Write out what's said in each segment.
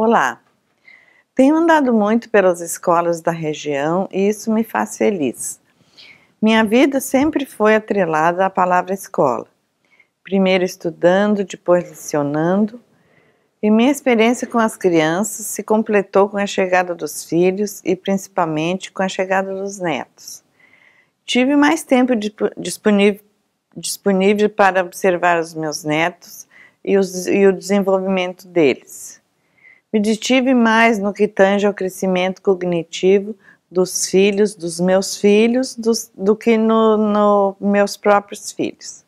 Olá! Tenho andado muito pelas escolas da região e isso me faz feliz. Minha vida sempre foi atrelada à palavra escola. Primeiro estudando, depois lecionando, e minha experiência com as crianças se completou com a chegada dos filhos e principalmente com a chegada dos netos. Tive mais tempo disponível, para observar os meus netos e o desenvolvimento deles. Me detive mais no que tange ao crescimento cognitivo dos filhos, dos meus filhos, dos, do que nos no meus próprios filhos.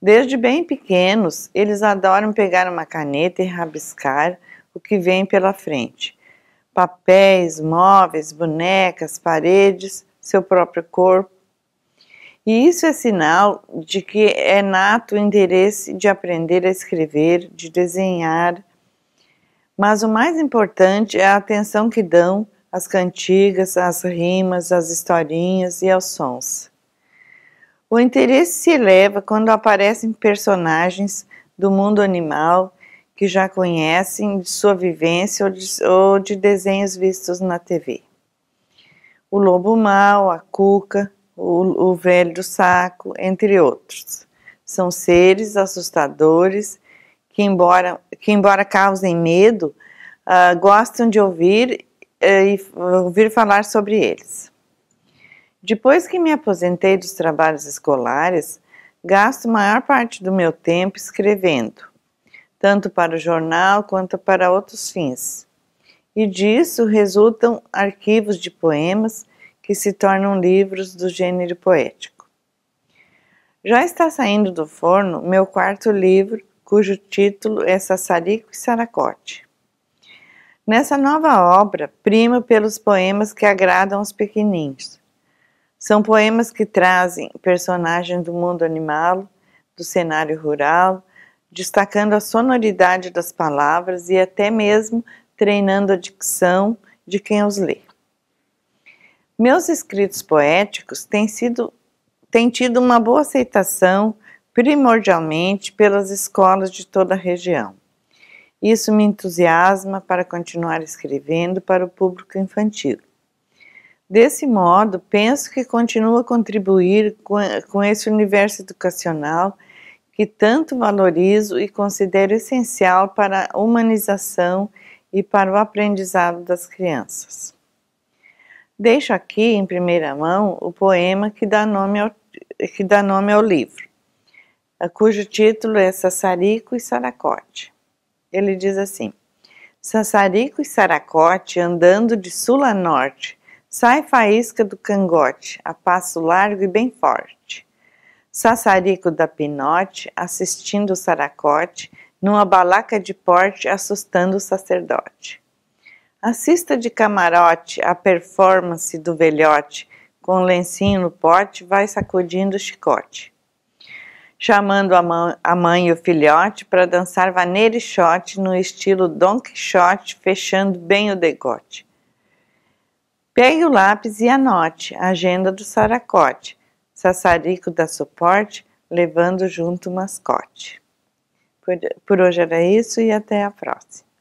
Desde bem pequenos, eles adoram pegar uma caneta e rabiscar o que vem pela frente. Papéis, móveis, bonecas, paredes, seu próprio corpo. E isso é sinal de que é nato o interesse de aprender a escrever, de desenhar, mas o mais importante é a atenção que dão às cantigas, às rimas, às historinhas e aos sons. O interesse se eleva quando aparecem personagens do mundo animal que já conhecem de sua vivência ou de, ou de desenhos vistos na TV. O lobo mau, a cuca, o, o velho do saco, entre outros. São seres assustadores que embora, que embora causem medo, uh, gostam de ouvir uh, e ouvir falar sobre eles. Depois que me aposentei dos trabalhos escolares, gasto maior parte do meu tempo escrevendo, tanto para o jornal quanto para outros fins. E disso resultam arquivos de poemas que se tornam livros do gênero poético. Já está saindo do forno meu quarto livro, cujo título é Sassarico e Saracote. Nessa nova obra, prima pelos poemas que agradam os pequeninos. São poemas que trazem personagens do mundo animal, do cenário rural, destacando a sonoridade das palavras e até mesmo treinando a dicção de quem os lê. Meus escritos poéticos têm, sido, têm tido uma boa aceitação primordialmente pelas escolas de toda a região. Isso me entusiasma para continuar escrevendo para o público infantil. Desse modo, penso que continuo a contribuir com, esse universo educacional que tanto valorizo e considero essencial para a humanização e para o aprendizado das crianças. Deixo aqui, em primeira mão, o poema que dá nome ao, que dá nome ao livro cujo título é Sassarico e Saracote. Ele diz assim: Sassarico e Saracote andando de sul a norte, sai faísca do cangote, a passo largo e bem forte. Sassarico da pinote, assistindo o Saracote, numa balaca de porte, assustando o sacerdote. Assista de camarote a performance do velhote, com lencinho no pote, vai sacudindo o chicote chamando a, mãe e o filhote para dançar Shot no estilo Don Quixote, fechando bem o decote. Pegue o lápis e anote a agenda do Saracote, Sassarico da Suporte, levando junto o mascote. por hoje era isso e até a próxima.